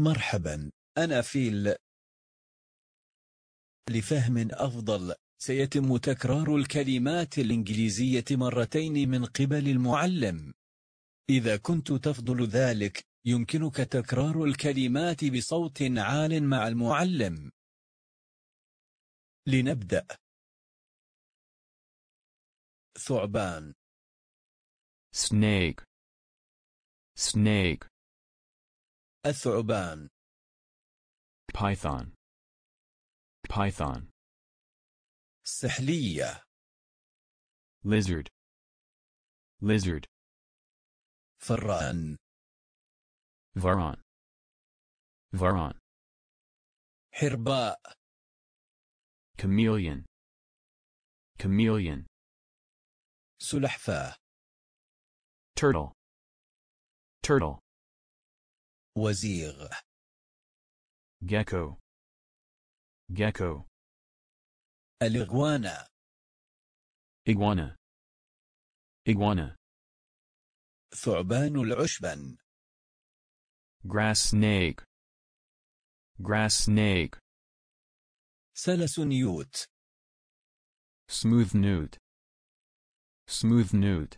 مرحبا أنا فيل لفهم أفضل سيتم تكرار الكلمات الإنجليزية مرتين من قبل المعلم إذا كنت تفضل ذلك يمكنك تكرار الكلمات بصوت عال مع المعلم لنبدأ ثعبان snake snake الثعبان Python Python السحلية Lizard Lizard فران Varan Varan حرباء Chameleon Chameleon سلحفاة Turtle Turtle وزيغ gecko gecko الإغوانا إغوانا إغوانا ثعبان العشبن grass snake grass snake سلس نيوت smooth newt smooth newt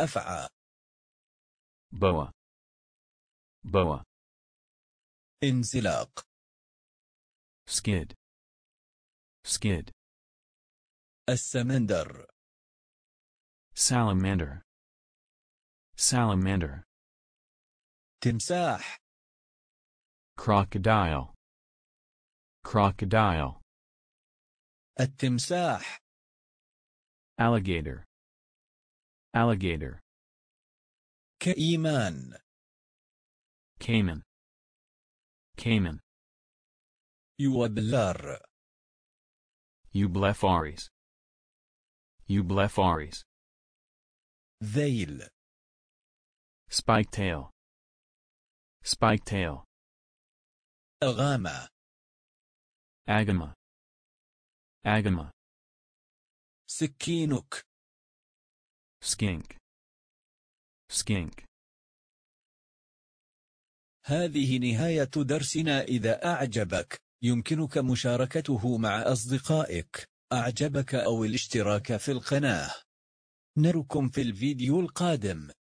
أفعى boa boa انزلاق skid skid السمندر salamander salamander تمساح crocodile crocodile التمساح alligator alligator كإيمان Cayman. Cayman. Ublar. Ublefaris. Ublefaris. Veil. Spike tail. Spike tail. Agama. Agama. Agama. Sikinuk. Skink. Skink. هذه نهاية درسنا إذا أعجبك يمكنك مشاركته مع أصدقائك أعجبك أو الاشتراك في القناة نركم في الفيديو القادم